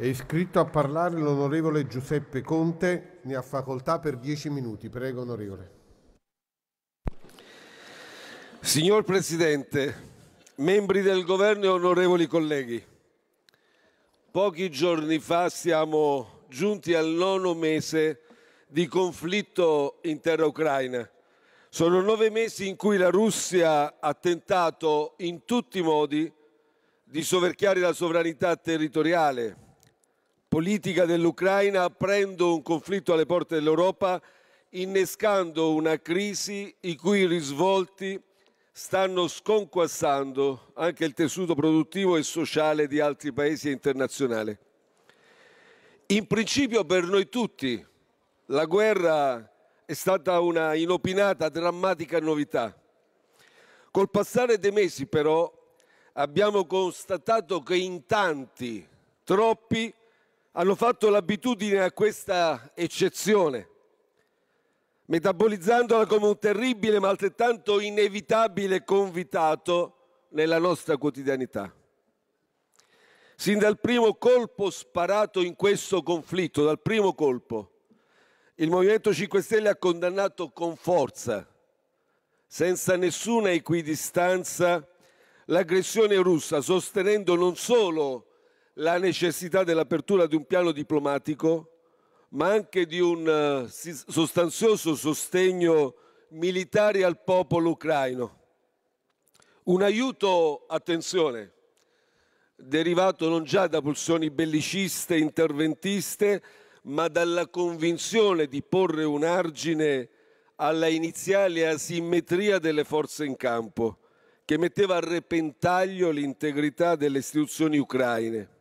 È iscritto a parlare l'onorevole Giuseppe Conte, ne ha facoltà per 10 minuti. Prego onorevole. Signor Presidente, membri del Governo e onorevoli colleghi, pochi giorni fa siamo giunti al nono mese di conflitto in terra ucraina. Sono nove mesi in cui la Russia ha tentato in tutti i modi di soverchiare la sovranità territoriale, politica dell'Ucraina aprendo un conflitto alle porte dell'Europa, innescando una crisi i cui risvolti stanno sconquassando anche il tessuto produttivo e sociale di altri paesi internazionali. In principio per noi tutti la guerra è stata una inopinata, drammatica novità. Col passare dei mesi però abbiamo constatato che in tanti, troppi, hanno fatto l'abitudine a questa eccezione, metabolizzandola come un terribile ma altrettanto inevitabile convitato nella nostra quotidianità. Sin dal primo colpo sparato in questo conflitto, dal primo colpo, il Movimento 5 Stelle ha condannato con forza, senza nessuna equidistanza, l'aggressione russa, sostenendo non solo la necessità dell'apertura di un piano diplomatico, ma anche di un eh, sostanzioso sostegno militare al popolo ucraino. Un aiuto, attenzione, derivato non già da pulsioni belliciste, e interventiste, ma dalla convinzione di porre un argine alla iniziale asimmetria delle forze in campo, che metteva a repentaglio l'integrità delle istituzioni ucraine.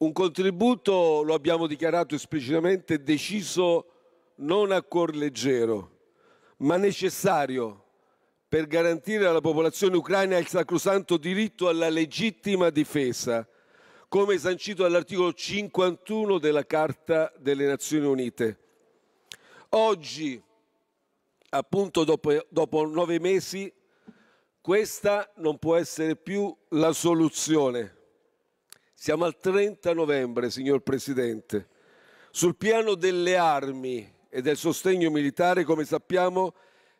Un contributo, lo abbiamo dichiarato esplicitamente, deciso non a cuor leggero, ma necessario per garantire alla popolazione ucraina il sacrosanto diritto alla legittima difesa, come sancito dall'articolo 51 della Carta delle Nazioni Unite. Oggi, appunto dopo, dopo nove mesi, questa non può essere più la soluzione. Siamo al 30 novembre, signor Presidente. Sul piano delle armi e del sostegno militare, come sappiamo,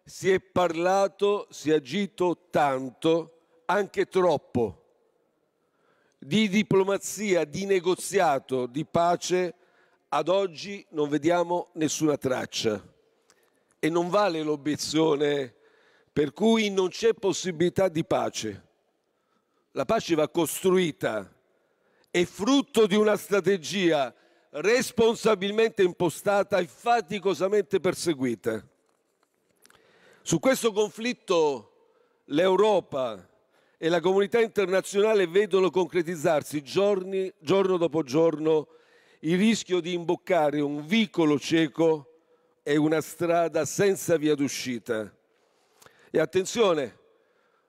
si è parlato, si è agito tanto, anche troppo, di diplomazia, di negoziato, di pace. Ad oggi non vediamo nessuna traccia. E non vale l'obiezione per cui non c'è possibilità di pace. La pace va costruita è frutto di una strategia responsabilmente impostata e faticosamente perseguita. Su questo conflitto l'Europa e la comunità internazionale vedono concretizzarsi giorni, giorno dopo giorno il rischio di imboccare un vicolo cieco e una strada senza via d'uscita. E attenzione,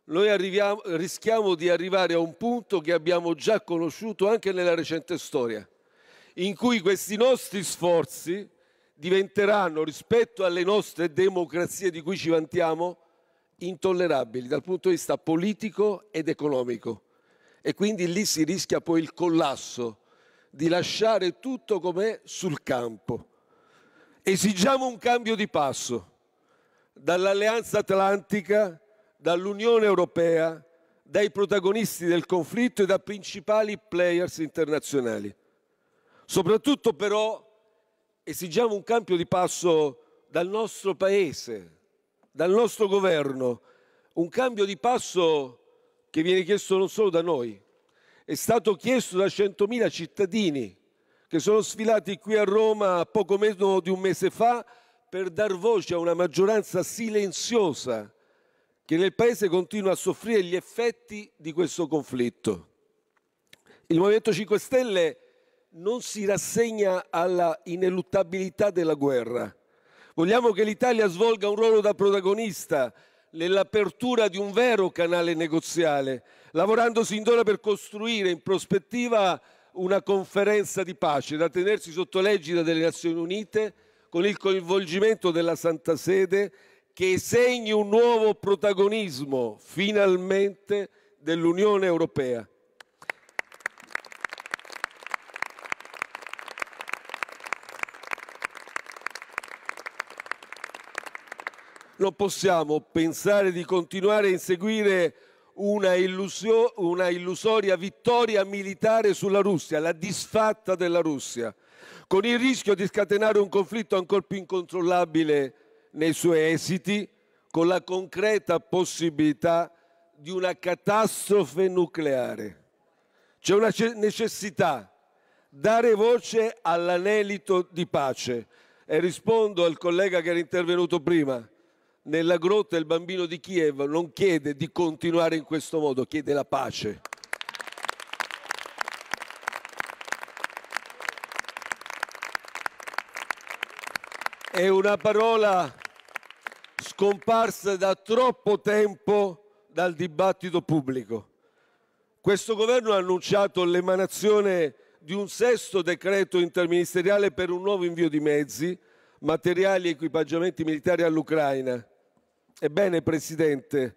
noi arriviamo, rischiamo di arrivare a un punto che abbiamo già conosciuto anche nella recente storia, in cui questi nostri sforzi diventeranno, rispetto alle nostre democrazie di cui ci vantiamo, intollerabili dal punto di vista politico ed economico. E quindi lì si rischia poi il collasso di lasciare tutto com'è sul campo. Esigiamo un cambio di passo dall'alleanza atlantica dall'Unione Europea, dai protagonisti del conflitto e da principali players internazionali. Soprattutto però esigiamo un cambio di passo dal nostro Paese, dal nostro governo, un cambio di passo che viene chiesto non solo da noi, è stato chiesto da 100.000 cittadini che sono sfilati qui a Roma poco meno di un mese fa per dar voce a una maggioranza silenziosa che nel Paese continua a soffrire gli effetti di questo conflitto. Il Movimento 5 Stelle non si rassegna alla ineluttabilità della guerra. Vogliamo che l'Italia svolga un ruolo da protagonista nell'apertura di un vero canale negoziale, lavorando sin d'ora per costruire in prospettiva una conferenza di pace da tenersi sotto l'egida delle Nazioni Unite con il coinvolgimento della Santa Sede che segni un nuovo protagonismo finalmente dell'Unione Europea. Non possiamo pensare di continuare a inseguire una, illusio, una, illusoria vittoria militare sulla Russia, la disfatta della Russia, con il rischio di scatenare un conflitto ancora più incontrollabile nei suoi esiti con la concreta possibilità di una catastrofe nucleare. C'è una necessità, dare voce all'anelito di pace. E rispondo al collega che era intervenuto prima. Nella grotta il bambino di Kiev non chiede di continuare in questo modo, chiede la pace. È una parola scomparsa da troppo tempo dal dibattito pubblico. Questo governo ha annunciato l'emanazione di un sesto decreto interministeriale per un nuovo invio di mezzi, materiali e equipaggiamenti militari all'Ucraina. Ebbene, Presidente,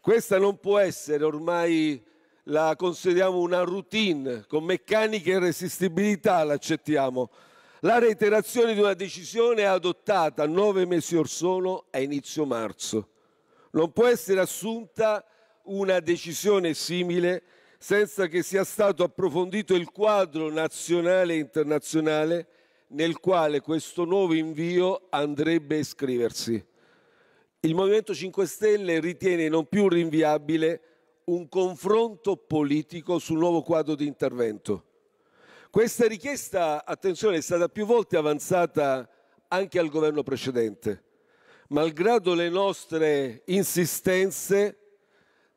questa non può essere ormai la consideriamo una routine, con meccanica irresistibilità l'accettiamo. La reiterazione di una decisione adottata nove mesi or sono a inizio marzo. Non può essere assunta una decisione simile senza che sia stato approfondito il quadro nazionale e internazionale nel quale questo nuovo invio andrebbe a iscriversi. Il Movimento 5 Stelle ritiene non più rinviabile un confronto politico sul nuovo quadro di intervento questa richiesta, attenzione, è stata più volte avanzata anche al governo precedente. Malgrado le nostre insistenze,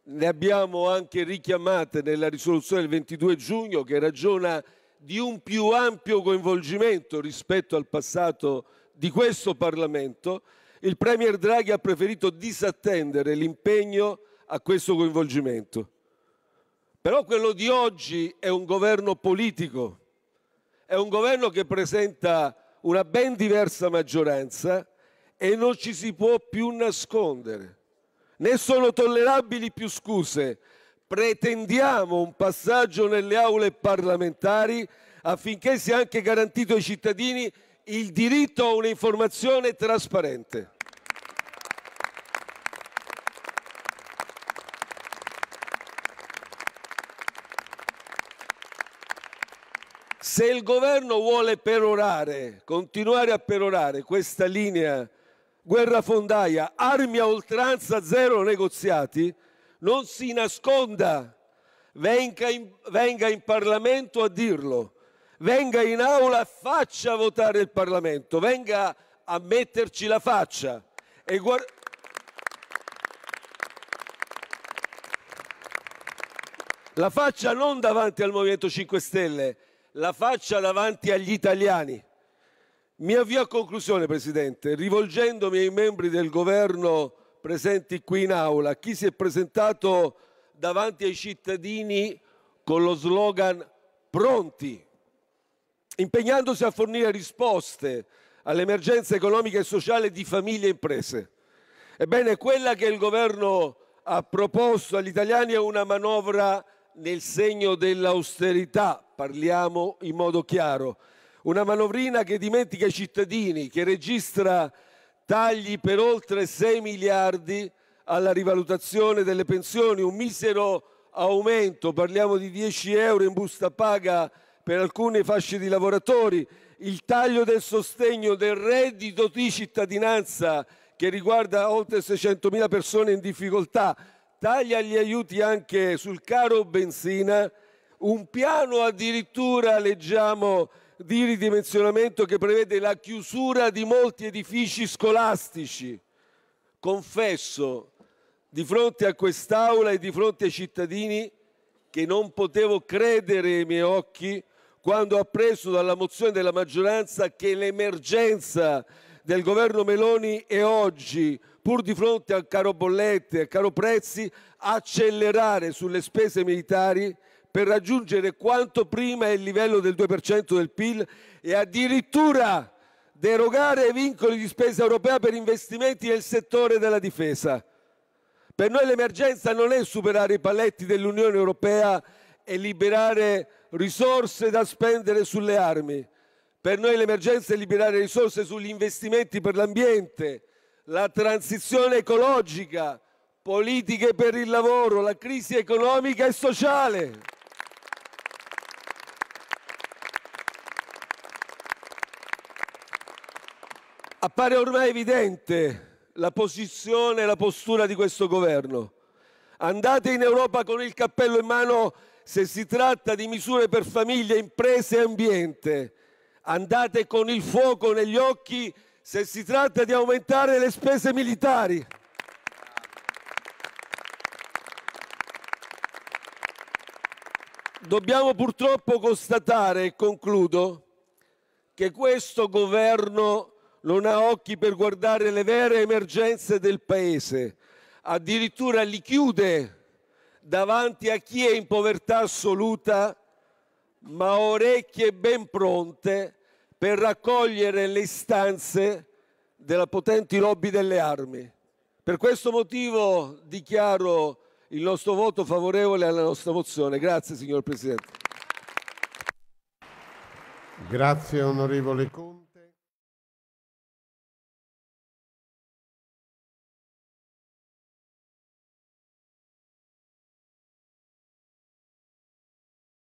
ne abbiamo anche richiamate nella risoluzione del 22 giugno che ragiona di un più ampio coinvolgimento rispetto al passato di questo Parlamento, il Premier Draghi ha preferito disattendere l'impegno a questo coinvolgimento. Però quello di oggi è un governo politico è un governo che presenta una ben diversa maggioranza e non ci si può più nascondere. Né sono tollerabili più scuse. Pretendiamo un passaggio nelle aule parlamentari affinché sia anche garantito ai cittadini il diritto a un'informazione trasparente. Se il governo vuole perorare, continuare a perorare questa linea guerra fondaia, armi a oltranza zero negoziati, non si nasconda, venga in, venga in Parlamento a dirlo, venga in aula e faccia votare il Parlamento, venga a metterci la faccia. E guard- la faccia non davanti al Movimento 5 Stelle, la faccia davanti agli italiani. Mi avvio a conclusione, Presidente, rivolgendomi ai membri del governo presenti qui in aula, a chi si è presentato davanti ai cittadini con lo slogan pronti, impegnandosi a fornire risposte all'emergenza economica e sociale di famiglie e imprese. Ebbene, quella che il governo ha proposto agli italiani è una manovra nel segno dell'austerità, parliamo in modo chiaro, una manovrina che dimentica i cittadini, che registra tagli per oltre 6 miliardi alla rivalutazione delle pensioni, un misero aumento, parliamo di 10 euro in busta paga per alcune fasce di lavoratori, il taglio del sostegno del reddito di cittadinanza che riguarda oltre 600 mila persone in difficoltà, taglia gli aiuti anche sul caro benzina, un piano addirittura, leggiamo, di ridimensionamento che prevede la chiusura di molti edifici scolastici. Confesso di fronte a quest'Aula e di fronte ai cittadini che non potevo credere ai miei occhi quando ho appreso dalla mozione della maggioranza che l'emergenza del governo Meloni è oggi, pur di fronte al caro bollette e al caro prezzi, accelerare sulle spese militari per raggiungere quanto prima il livello del 2% del PIL e addirittura derogare ai vincoli di spesa europea per investimenti nel settore della difesa. Per noi l'emergenza non è superare i paletti dell'Unione Europea e liberare risorse da spendere sulle armi. Per noi l'emergenza è liberare risorse sugli investimenti per l'ambiente, la transizione ecologica, politiche per il lavoro, la crisi economica e sociale. Appare ormai evidente la posizione e la postura di questo governo. Andate in Europa con il cappello in mano se si tratta di misure per famiglie, imprese e ambiente Andate con il fuoco negli occhi se si tratta di aumentare le spese militari. Dobbiamo purtroppo constatare, e concludo, che questo governo non ha occhi per guardare le vere emergenze del Paese, addirittura li chiude davanti a chi è in povertà assoluta, ma ha orecchie ben pronte per raccogliere le istanze della potente lobby delle armi. Per questo motivo dichiaro il nostro voto favorevole alla nostra mozione. Grazie signor Presidente. Grazie onorevole Conte.